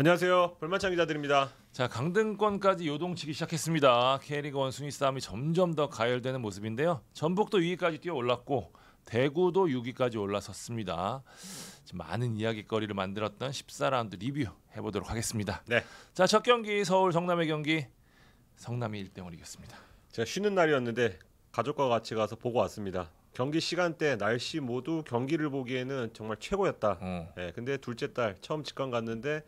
안녕하세요. 벌만창 기자들입니다. 자 강등권까지 요동치기 시작했습니다. K리그1 순위 싸움이 점점 더 가열되는 모습인데요. 전북도 2위까지 뛰어 올랐고 대구도 6위까지 올라섰습니다. 많은 이야기거리를 만들었던 14라운드 리뷰 해보도록 하겠습니다. 네. 자첫 경기 서울 성남의 경기 성남이 1등을 이겼습니다. 제가 쉬는 날이었는데 가족과 같이 가서 보고 왔습니다. 경기 시간대 날씨 모두 경기를 보기에는 정말 최고였다. 음. 예, 근데 둘째 딸 처음 직관 갔는데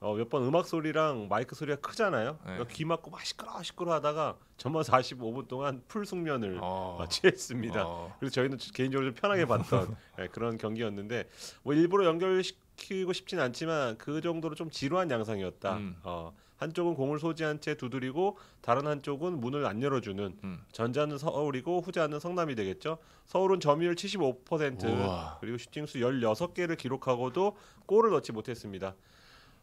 어, 몇 번 음악 소리랑 마이크 소리가 크잖아요. 네. 귀 막고 막 시끄러 시끄러 하다가 전반 45분 동안 풀 숙면을 어. 아. 취했습니다. 어. 아. 그래서 저희는 개인적으로 좀 편하게 봤던 네, 그런 경기였는데 뭐 일부러 연결시키고 싶진 않지만 그 정도로 좀 지루한 양상이었다. 음. 어, 한쪽은 공을 소지한 채 두드리고 다른 한쪽은 문을 안 열어주는 음. 전자는 서울이고 후자는 성남이 되겠죠. 서울은 점유율 75% 우와. 그리고 슈팅수 16개를 기록하고도 골을 넣지 못했습니다.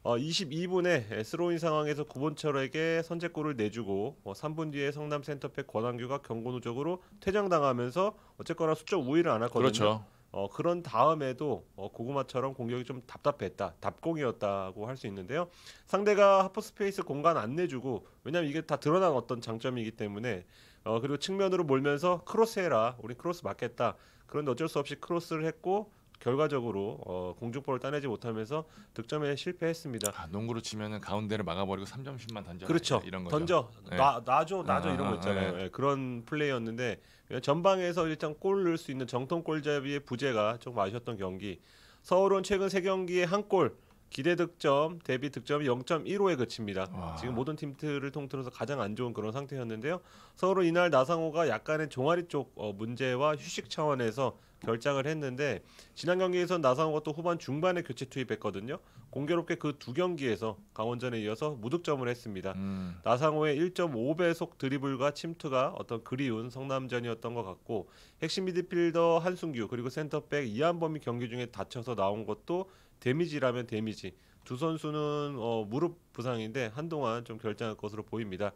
어, 22분에 스로인 상황에서 구본철에게 선제골을 내주고 어, 3분 뒤에 성남 센터팩 권한규가 경고 누적으로 퇴장당하면서 어쨌거나 수적 우위를 안았거든요 그렇죠. 어, 그런 다음에도 어, 고구마처럼 공격이 좀 답답했다, 답공이었다고 할 수 있는데요. 상대가 하프스페이스 공간 안 내주고 왜냐면 하 이게 다 드러난 어떤 장점이기 때문에 어, 그리고 측면으로 몰면서 크로스 해라, 우리 크로스 맞겠다. 그런데 어쩔 수 없이 크로스를 했고 결과적으로 어, 공중볼을 따내지 못하면서 득점에 실패했습니다. 아, 농구로 치면은 가운데를 막아버리고 3점슛만 던져. 그렇죠. 이런 거죠. 던져. 네. 나줘 나줘 아, 이런 거 있잖아요. 아, 네. 예, 그런 플레이였는데 전방에서 일단 골 넣을 수 있는 정통 골잡이의 부재가 조 아쉬웠던 경기. 서울은 최근 세 경기에 한골 기대 득점 대비 득점이 0.15에 그칩니다. 와. 지금 모든 팀들을 통틀어서 가장 안 좋은 그런 상태였는데요. 서울은 이날 나상호가 약간의 종아리 쪽 어, 문제와 휴식 차원에서 결장을 했는데 지난 경기에서 나상호가 또 후반 중반에 교체 투입했거든요. 공교롭게 그 두 경기에서 강원전에 이어서 무득점을 했습니다. 음. 나상호의 1.5배속 드리블과 침투가 어떤 그리운 성남전이었던 것 같고 핵심 미드필더 한승규 그리고 센터백 이한범이 경기 중에 다쳐서 나온 것도 데미지라면 데미지. 두 선수는 어, 무릎 부상인데 한동안 좀결장할 것으로 보입니다.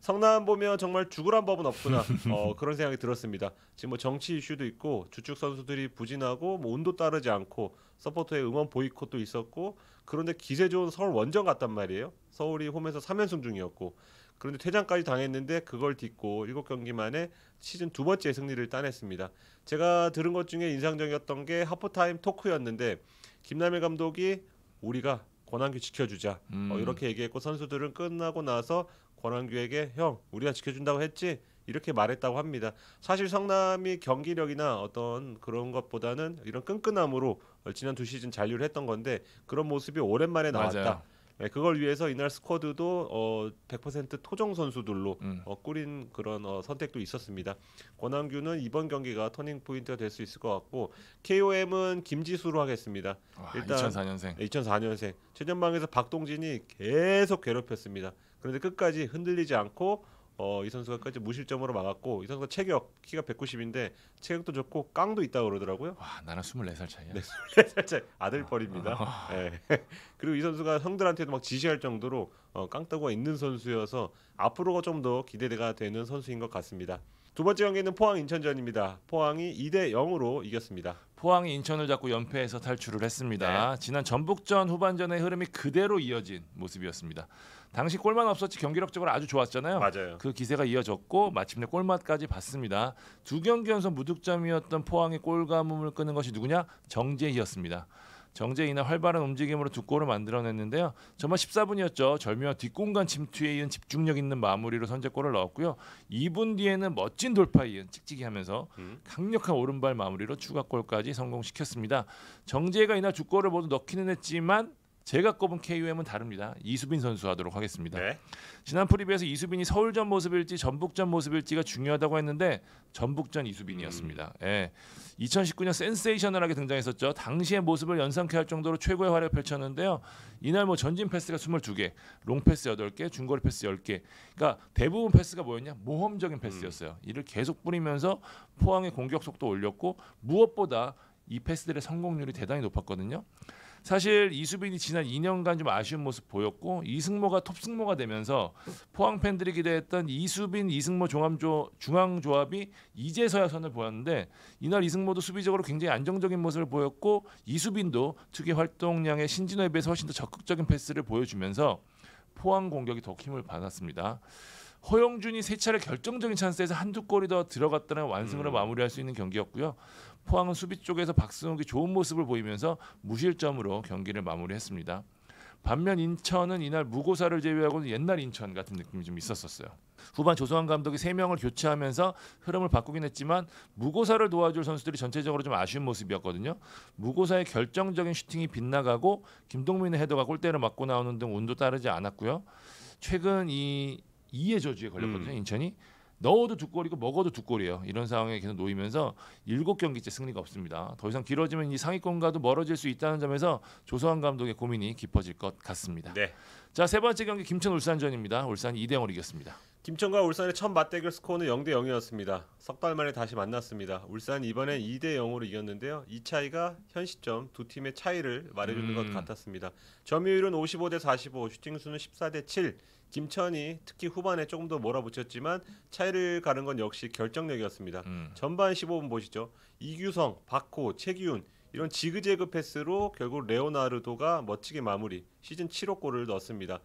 성남 보면 정말 죽으란 법은 없구나 어, 그런 생각이 들었습니다. 지금 뭐 정치 이슈도 있고 주축 선수들이 부진하고 뭐 온도 따르지 않고 서포터의 응원 보이콧도 있었고 그런데 기세 좋은 서울 원정 갔단 말이에요. 서울이 홈에서 3연승 중이었고 그런데 퇴장까지 당했는데 그걸 딛고 7경기 만에 시즌 두 번째 승리를 따냈습니다. 제가 들은 것 중에 인상적이었던 게 하프타임 토크였는데 김남일 감독이 우리가 권한규 지켜주자 어, 음. 어, 이렇게 얘기했고 선수들은 끝나고 나서 권한규에게 형 우리가 지켜준다고 했지 이렇게 말했다고 합니다. 사실 성남이 경기력이나 어떤 그런 것보다는 이런 끈끈함으로 지난 두 시즌 잔류를 했던 건데 그런 모습이 오랜만에 나왔다. 맞아요. 네, 그걸 위해서 이날 스쿼드도 어, 100% 토종 선수들로 음. 어, 꾸린 그런 어, 선택도 있었습니다. 권한규는 이번 경기가 터닝 포인트가 될 수 있을 것 같고 KOM은 김지수로 하겠습니다. 와, 일단 2004년생. 2004년생. 최전방에서 박동진이 계속 괴롭혔습니다. 그런데 끝까지 흔들리지 않고 어, 이 선수가 까지 무실점으로 막았고 이 선수가 체격 키가 190인데 체격도 좋고 깡도 있다 고 그러더라고요. 와 나랑 24살 차이야. 네, 24살 차이 아들 뻘입니다. 아, 아. 네. 그리고 이 선수가 형들한테도 막 지시할 정도로 어, 깡따구가 있는 선수여서 앞으로가 좀 더 기대가 되는 선수인 것 같습니다. 두 번째 경기는 포항 인천전입니다. 포항이 2대 0으로 이겼습니다. 포항이 인천을 잡고 연패에서 탈출을 했습니다. 네. 지난 전북전 후반전의 흐름이 그대로 이어진 모습이었습니다. 당시 골만 없었지 경기력적으로 아주 좋았잖아요. 맞아요. 그 기세가 이어졌고 마침내 골맛까지 봤습니다. 두 경기 연속 무득점이었던 포항의 골 가뭄을 끄는 것이 누구냐? 정재희였습니다. 정재이나 활발한 움직임으로 두 골을 만들어냈는데요. 전반 14분이었죠. 절묘한 뒷공간 침투에 이은 집중력 있는 마무리로 선제골을 넣었고요. 2분 뒤에는 멋진 돌파에 이은 찍찍이 하면서 음. 강력한 오른발 마무리로 추가골까지 성공시켰습니다. 정재가 이날 두 골을 모두 넣기는 했지만 제가 꼽은 KUM은 다릅니다. 이수빈 선수 하도록 하겠습니다. 네. 지난 프리뷰에서 이수빈이 서울전 모습일지 전북전 모습일지가 중요하다고 했는데 전북전 이수빈이었습니다. 음. 예. 2019년 센세이셔널하게 등장했었죠. 당시의 모습을 연상케 할 정도로 최고의 활약을 펼쳤는데요. 이날 뭐 전진 패스가 22개, 롱 패스 8개, 중거리 패스 10개. 그러니까 대부분 패스가 뭐였냐? 모험적인 패스였어요. 음. 이를 계속 뿌리면서 포항의 공격 속도 올렸고 무엇보다 이 패스들의 성공률이 대단히 높았거든요. 사실 이수빈이 지난 2년간 좀 아쉬운 모습 보였고 이승모가 톱승모가 되면서 포항 팬들이 기대했던 이수빈 이승모 종합조 중앙 조합이 이제서야 선을 보였는데 이날 이승모도 수비적으로 굉장히 안정적인 모습을 보였고 이수빈도 특유 활동량의 신진호에 비해서 훨씬 더 적극적인 패스를 보여주면서 포항 공격이 더 힘을 받았습니다. 허영준이 세 차례 결정적인 찬스에서 한두 골이 더 들어갔다는 완승으로 음. 마무리할 수 있는 경기였고요. 포항은 수비 쪽에서 박승욱이 좋은 모습을 보이면서 무실점으로 경기를 마무리했습니다. 반면 인천은 이날 무고사를 제외하고는 옛날 인천 같은 느낌이 좀 있었었어요. 후반 조성환 감독이 세명을 교체하면서 흐름을 바꾸긴 했지만 무고사를 도와줄 선수들이 전체적으로 좀 아쉬운 모습이었거든요. 무고사의 결정적인 슈팅이 빗나가고 김동민의 헤더가 골대를 맞고 나오는 등 운도 따르지 않았고요. 최근 이 2의 저주에 걸렸거든요. 음. 인천이 넣어도 두 골이고 먹어도 두 골이에요. 이런 상황에 계속 놓이면서 일곱 경기째 승리가 없습니다. 더 이상 길어지면 이 상위권과도 멀어질 수 있다는 점에서 조성환 감독의 고민이 깊어질 것 같습니다. 네. 자, 세 번째 경기 김천 울산전입니다. 울산이 2대 0으로 이겼습니다. 김천과 울산의 첫 맞대결 스코어는 0대 0이었습니다. 석 달 만에 다시 만났습니다. 울산 이번엔 2대 0으로 이겼는데요. 이 차이가 현 시점 두 팀의 차이를 말해주는 음. 것 같았습니다. 점유율은 55대 45, 슈팅수는 14대 7. 김천이 특히 후반에 조금 더 몰아붙였지만 차이를 가는건 역시 결정력이었습니다. 음. 전반 15분 보시죠. 이규성, 박호, 최기훈 이런 지그재그 패스로 결국 레오나르도가 멋지게 마무리 시즌 7호 골을 넣었습니다.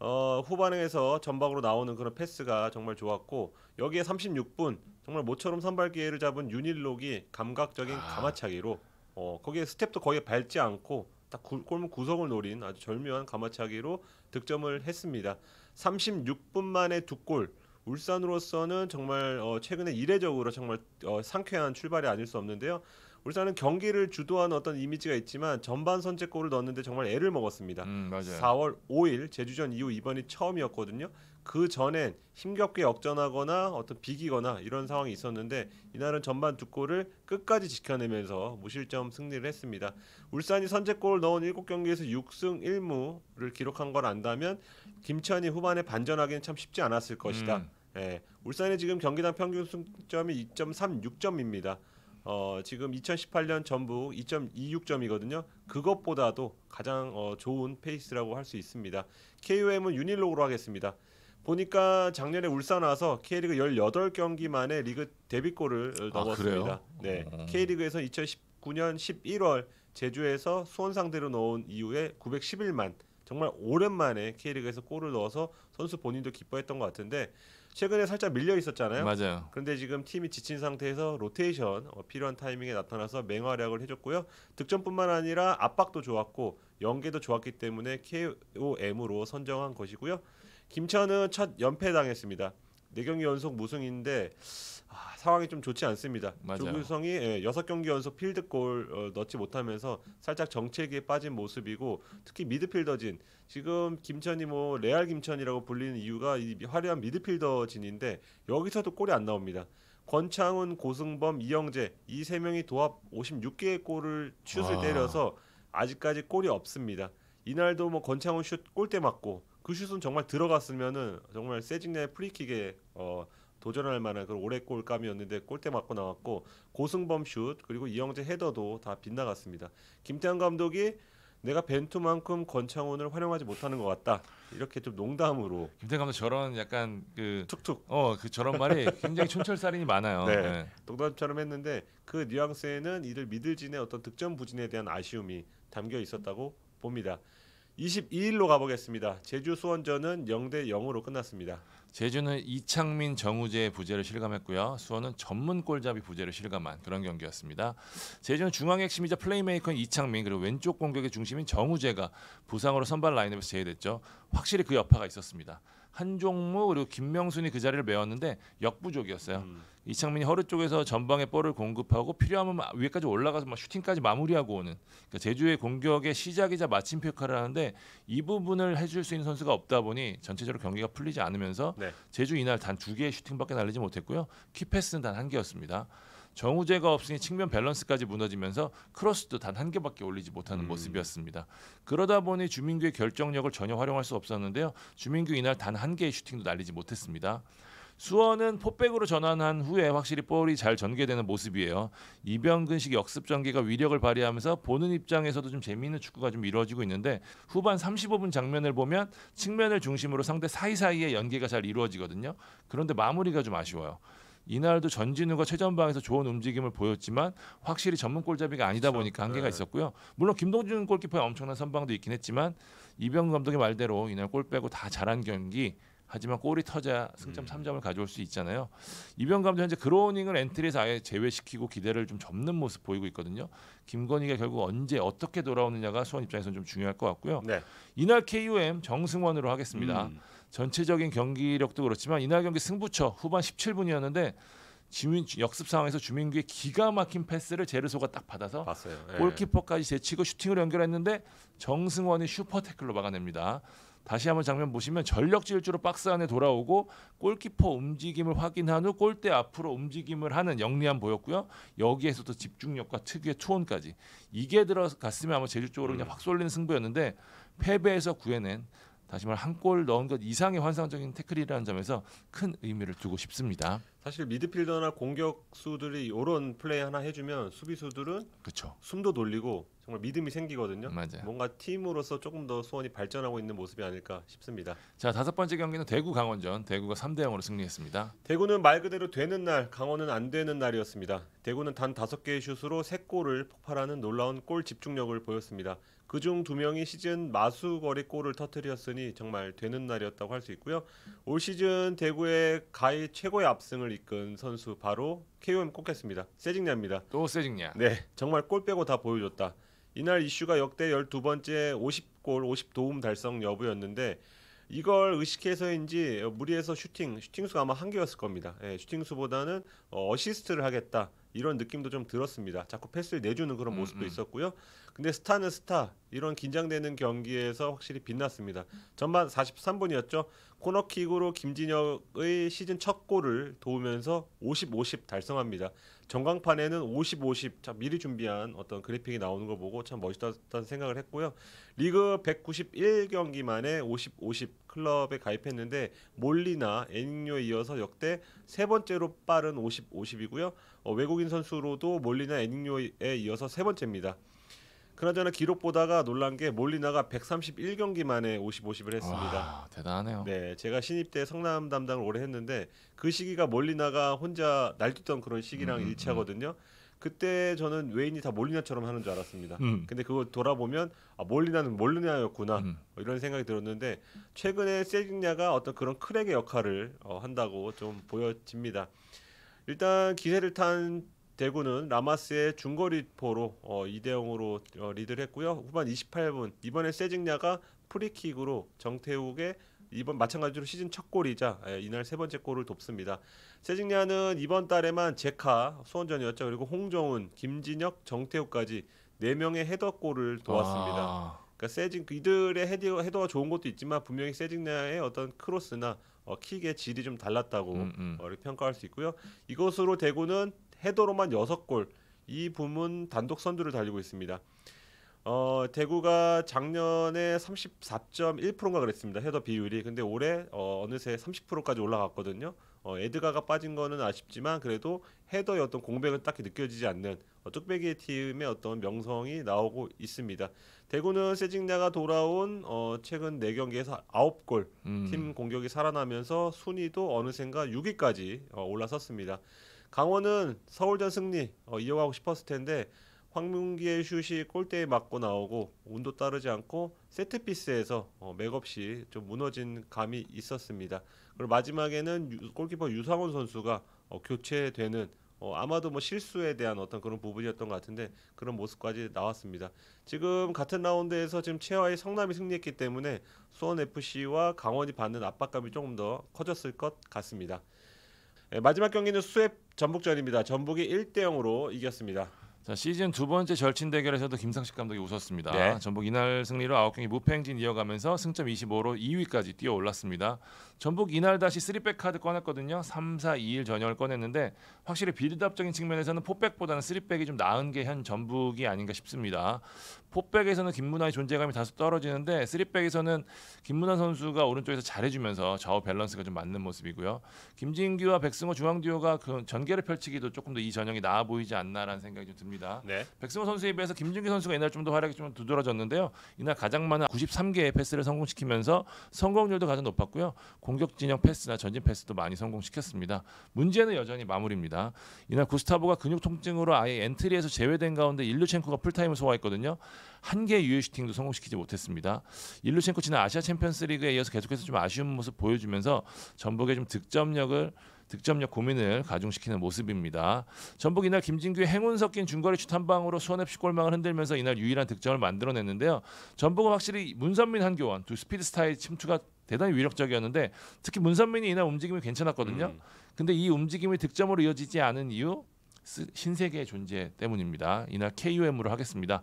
어, 후반에서 전방으로 나오는 그런 패스가 정말 좋았고 여기에 36분 정말 모처럼 선발 기회를 잡은 유일록이 감각적인 아. 가마차기로 어, 거기에 스텝도 거의 밟지 않고 딱 구, 골문 구석을 노린 아주 절묘한 가마차기로 득점을 했습니다. 36분 만에 두 골. 울산으로서는 정말 어, 최근에 이례적으로 정말 어, 상쾌한 출발이 아닐 수 없는데요. 울산은 경기를 주도하는 어떤 이미지가 있지만 전반 선제골을 넣었는데 정말 애를 먹었습니다. 음, 4월 5일 제주전 이후 이번이 처음이었거든요. 그 전엔 힘겹게 역전하거나 어떤 비기거나 이런 상황이 있었는데 이날은 전반 두 골을 끝까지 지켜내면서 무실점 승리를 했습니다. 울산이 선제골을 넣은 7경기에서 6승 1무를 기록한 걸 안다면 김천이 후반에 반전하기는 참 쉽지 않았을 것이다. 음. 예, 울산이 지금 경기당 평균 승점이 2.36점입니다. 어, 지금 2018년 전북 2.26점이거든요. 그것보다도 가장 어, 좋은 페이스라고 할 수 있습니다. KOM은 유닐로그로 하겠습니다. 보니까 작년에 울산 와서 K리그 18경기 만에 리그 데뷔골을 어, 아, 넣었습니다. 그 네. 음. K리그에서 2019년 11월 제주에서 수원 상대로 넣은 이후에 911만 정말 오랜만에 K리그에서 골을 넣어서 선수 본인도 기뻐했던 것 같은데 최근에 살짝 밀려 있었잖아요. 맞아요. 그런데 지금 팀이 지친 상태에서 로테이션 어, 필요한 타이밍에 나타나서 맹활약을 해줬고요. 득점뿐만 아니라 압박도 좋았고 연계도 좋았기 때문에 KOM으로 선정한 것이고요. 김천은 첫 연패 당했습니다. 네 경기 연속 무승인데 아, 상황이 좀 좋지 않습니다. 맞아요. 조규성이 예, 6경기 연속 필드골 어, 넣지 못하면서 살짝 정체기에 빠진 모습이고 특히 미드필더진 지금 김천이 뭐 레알 김천이라고 불리는 이유가 이 화려한 미드필더진인데 여기서도 골이 안 나옵니다. 권창훈, 고승범, 이영재 이 세 명이 도합 56개의 골을 슛을 와. 때려서 아직까지 골이 없습니다. 이날도 뭐 권창훈 슛 골대 맞고 그 슛은 정말 들어갔으면은 정말 세징네 프리킥에 어, 도전할 만한 그런 오래 골감이었는데 골대 맞고 나왔고 고승범 슛 그리고 이영재 헤더도 다 빗나갔습니다. 김태환 감독이 내가 벤투만큼 권창훈을 활용하지 못하는 것 같다. 이렇게 좀 농담으로 김태환 감독 저런 약간 그 툭툭 어 그 저런 말이 굉장히 촌철살인이 많아요. 네. 네. 농담처럼 했는데 그 뉘앙스에는 이들 미들진의 어떤 득점 부진에 대한 아쉬움이 담겨 있었다고 봅니다. 22일로 가보겠습니다. 제주 수원전은 0대 0으로 끝났습니다. 제주는 이창민 정우재의 부재를 실감했고요. 수원은 전문 골잡이 부재를 실감한 그런 경기였습니다. 제주는 중앙 핵심이자 플레이메이커인 이창민 그리고 왼쪽 공격의 중심인 정우재가 부상으로 선발 라인업에 제외됐죠. 확실히 그 여파가 있었습니다. 한종무 그리고 김명순이 그 자리를 메웠는데 역부족이었어요. 음. 이창민이 허르 쪽에서 전방에 볼을 공급하고 필요하면 위에까지 올라가서 막 슈팅까지 마무리하고 오는 그러니까 제주의 공격의 시작이자 마침표 역할을 하는데 이 부분을 해줄 수 있는 선수가 없다 보니 전체적으로 경기가 풀리지 않으면서 네. 제주 이날 단 두 개의 슈팅밖에 날리지 못했고요. 키패스는 단 한 개였습니다. 정우재가 없으니 측면 밸런스까지 무너지면서 크로스도 단 한 개밖에 올리지 못하는 음. 모습이었습니다. 그러다 보니 주민규의 결정력을 전혀 활용할 수 없었는데요. 주민규 이날 단 한 개의 슈팅도 날리지 못했습니다. 수원은 포백으로 전환한 후에 확실히 볼이 잘 전개되는 모습이에요. 이병근식 역습 전개가 위력을 발휘하면서 보는 입장에서도 좀 재미있는 축구가 좀 이루어지고 있는데 후반 35분 장면을 보면 측면을 중심으로 상대 사이사이에 연계가 잘 이루어지거든요. 그런데 마무리가 좀 아쉬워요. 이날도 전진우가 최전방에서 좋은 움직임을 보였지만 확실히 전문 골잡이가 아니다 그렇죠. 보니까 한계가 네. 있었고요. 물론 김동준 골키퍼의 엄청난 선방도 있긴 했지만 이병 감독의 말대로 이날 골 빼고 다 잘한 경기 하지만 골이 터자 승점 음. 3점을 가져올 수 있잖아요. 이병 감독 현재 그로닝을 엔트리에서 아예 제외시키고 기대를 좀 접는 모습 보이고 있거든요. 김건희가 결국 언제 어떻게 돌아오느냐가 수원 입장에서는 좀 중요할 것 같고요. 네. 이날 KUM 정승원으로 하겠습니다. 음. 전체적인 경기력도 그렇지만 이날 경기 승부처 후반 17분이었는데 주민 역습 상황에서 주민규의 기가 막힌 패스를 제르소가 딱 받아서 봤어요. 네. 골키퍼까지 제치고 슈팅을 연결했는데 정승원이 슈퍼 태클로 막아냅니다. 다시 한번 장면 보시면 전력 질주로 박스 안에 돌아오고 골키퍼 움직임을 확인한 후 골대 앞으로 움직임을 하는 영리함 보였고요. 여기에서도 집중력과 특유의 투혼까지 이게 들어갔으면 아마 제주 쪽으로 음. 그냥 확 쏠리는 승부였는데 패배에서 구해낸 다시 말한 골 넣은 것 이상의 환상적인 태클이라는 점에서 큰 의미를 두고 싶습니다. 사실 미드필더나 공격수들이 이런 플레이 하나 해주면 수비수들은 그쵸. 숨도 돌리고 정말 믿음이 생기거든요. 맞아요. 뭔가 팀으로서 조금 더 수원이 발전하고 있는 모습이 아닐까 싶습니다. 자 다섯 번째 경기는 대구 강원전. 대구가 3대 0으로 승리했습니다. 대구는 말 그대로 되는 날, 강원은 안 되는 날이었습니다. 대구는 단 다섯 개의 슛으로 세 골을 폭발하는 놀라운 골 집중력을 보였습니다. 그 중 두 명이 시즌 마수거리 골을 터뜨렸으니 정말 되는 날이었다고 할 수 있고요. 올 시즌 대구의 가히 최고의 압승을 팀을 이끈 선수 바로 KOM 꼽겠습니다. 세징야입니다. 또 세징야. 네, 정말 골 빼고 다 보여줬다. 이날 이슈가 역대 12번째 50골 50도움 달성 여부였는데 이걸 의식해서인지 무리해서 슈팅, 슈팅수가 아마 한 개였을 겁니다. 예, 슈팅수보다는 어, 어시스트를 하겠다 이런 느낌도 좀 들었습니다. 자꾸 패스를 내주는 그런 음, 모습도 음, 음. 있었고요. 근데 스타는 스타 이런 긴장되는 경기에서 확실히 빛났습니다. 전반 43분이었죠. 코너킥으로 김진혁의 시즌 첫 골을 도우면서 50-50 달성합니다. 전광판에는 50-50참 미리 준비한 어떤 그래픽이 나오는 걸 보고 참 멋있다는 생각을 했고요. 리그 191경기 만에 50-50 클럽에 가입했는데 몰리나 에닝요에 이어서 역대 세 번째로 빠른 50-50이고요. 어, 외국인 선수로도 몰리나 에닝요에 이어서 세 번째입니다. 그나저나 기록 보다가 놀란 게 몰리나가 131경기 만에 50-50을 했습니다. 와, 대단하네요. 네, 제가 신입 때 성남 담당을 오래 했는데 그 시기가 몰리나가 혼자 날뛰던 그런 시기랑 음, 음 일치하거든요. 음. 그때 저는 웨인이 다 몰리나처럼 하는 줄 알았습니다. 음. 근데 그걸 돌아보면 아, 몰리나는 몰리나였구나 음. 이런 생각이 들었는데 최근에 세징야가 어떤 그런 크랙의 역할을 어, 한다고 좀 보여집니다. 일단 기세를 탄 대구는 라마스의 중거리포로 어, 2대 0으로 어, 리드를 했고요. 후반 28분 이번에 세징야가 프리킥으로 정태욱의 이번 마찬가지로 시즌 첫 골이자 예, 이날 세 번째 골을 돕습니다. 세징야는 이번 달에만 제카 수원전이었죠. 그리고 홍정훈, 김진혁, 정태욱까지 네 명의 헤더골을 도왔습니다. 아... 그러니까 세징 이들의 헤드 헤더가 좋은 것도 있지만 분명히 세징야의 어떤 크로스나 어, 킥의 질이 좀 달랐다고 음, 음. 어, 평가할 수 있고요. 이것으로 대구는 헤더로만 6골 이 부문 단독 선두를 달리고 있습니다. 어, 대구가 작년에 34.1%인가 그랬습니다. 헤더 비율이. 근데 올해 어, 어느새 30%까지 올라갔거든요. 어, 에드가가 빠진 거는 아쉽지만 그래도 헤더의 어떤 공백은 딱히 느껴지지 않는 어, 뚝배기 팀의 어떤 명성이 나오고 있습니다. 대구는 세징야가 돌아온 어, 최근 4경기에서 9골 음. 팀 공격이 살아나면서 순위도 어느샌가 6위까지 어, 올라섰습니다. 강원은 서울전 승리 어, 이어가고 싶었을 텐데 황문기의 슛이 골대에 맞고 나오고 운도 따르지 않고 세트피스에서 어, 맥없이 좀 무너진 감이 있었습니다. 그리고 마지막에는 유, 골키퍼 유상훈 선수가 어, 교체되는 어, 아마도 뭐 실수에 대한 어떤 그런 부분이었던 것 같은데 그런 모습까지 나왔습니다. 지금 같은 라운드에서 지금 최하위 성남이 승리했기 때문에 수원 FC와 강원이 받는 압박감이 조금 더 커졌을 것 같습니다. 예, 마지막 경기는 수앱 전북전입니다. 전북이 1대 0으로 이겼습니다. 자, 시즌 두 번째 절친 대결에서도 김상식 감독이 웃었습니다. 네. 전북 이날 승리로 9경기 무패 행진 이어가면서 승점 25로 2위까지 뛰어 올랐습니다. 전북 이날 다시 3백 카드 꺼냈거든요. 3, 4, 2일 전형을 꺼냈는데 확실히 빌드업적인 측면에서는 포백보다는 3백이 좀 나은 게 현 전북이 아닌가 싶습니다. 포백에서는 김문환의 존재감이 다소 떨어지는데 3백에서는 김문환 선수가 오른쪽에서 잘해주면서 좌우 밸런스가 좀 맞는 모습이고요. 김진규와 백승호 중앙 듀오가 그 전개를 펼치기도 조금 더 이 전형이 나아 보이지 않나라는 생각이 좀 듭니다. 네. 백승호 선수에 비해서 김진규 선수가 이날 좀 더 활약이 좀 두드러졌는데요. 이날 가장 많은 93개의 패스를 성공시키면서 성공률도 가장 높았고요. 공격 진영 패스나 전진 패스도 많이 성공시켰습니다. 문제는 여전히 마무리입니다. 이날 구스타보가 근육 통증으로 아예 엔트리에서 제외된 가운데 일류첸코가 풀타임을 소화했거든요. 한 개의 유효 슈팅도 성공시키지 못했습니다. 일루첸코 치는 아시아 챔피언스리그에 이어서 계속해서 좀 아쉬운 모습 보여주면서 전북의 좀 득점력을 득점력 고민을 가중시키는 모습입니다. 전북 이날 김진규의 행운 섞인 중거리 슛한 방으로 수원FC 골망을 흔들면서 이날 유일한 득점을 만들어냈는데요. 전북은 확실히 문선민 한교원 두 스피드 스타일 침투가 대단히 위력적이었는데 특히 문선민이 이날 움직임이 괜찮았거든요. 음. 근데 이 움직임이 득점으로 이어지지 않은 이유 신세계의 존재 때문입니다. 이날 KOM으로 하겠습니다.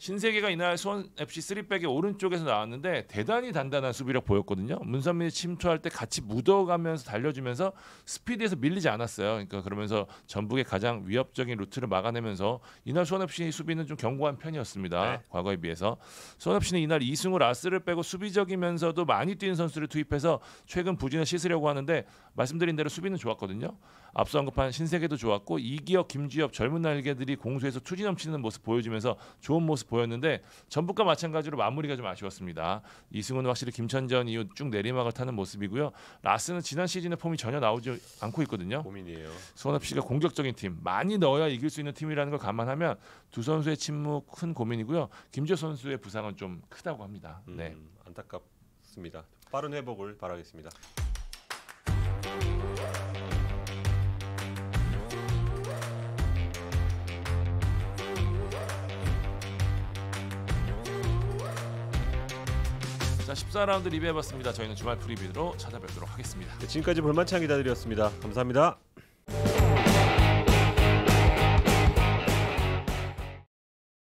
신세계가 이날 수원 FC 3백의 오른쪽에서 나왔는데 대단히 단단한 수비력 보였거든요. 문선민이 침투할 때 같이 묻어가면서 달려주면서 스피드에서 밀리지 않았어요. 그러니까 그러면서 전북의 가장 위협적인 루트를 막아내면서 이날 수원 FC 수비는 좀 견고한 편이었습니다. 네. 과거에 비해서 수원 FC는 이날 이승우 라스를 빼고 수비적이면서도 많이 뛰는 선수를 투입해서 최근 부진을 씻으려고 하는데 말씀드린 대로 수비는 좋았거든요. 앞서 언급한 신세계도 좋았고 이기혁, 김지엽 젊은 날개들이 공수에서 투지 넘치는 모습 보여주면서 좋은 모습 모습 보였는데 전북과 마찬가지로 마무리가 좀 아쉬웠습니다. 이승훈은 확실히 김천전 이후 쭉 내리막을 타는 모습이고요. 라스는 지난 시즌의 폼이 전혀 나오지 않고 있거든요. 고민이에요. 수원업 씨가 공격적인 팀 많이 넣어야 이길 수 있는 팀이라는 걸 감안하면 두 선수의 침묵 큰 고민이고요. 김재 선수의 부상은 좀 크다고 합니다. 음, 네, 안타깝습니다. 빠른 회복을 바라겠습니다. 자 14라운드 리뷰해봤습니다. 저희는 주말 프리뷰로 찾아뵙도록 하겠습니다. 네, 지금까지 볼만치 한 기다드렸습니다. 감사합니다.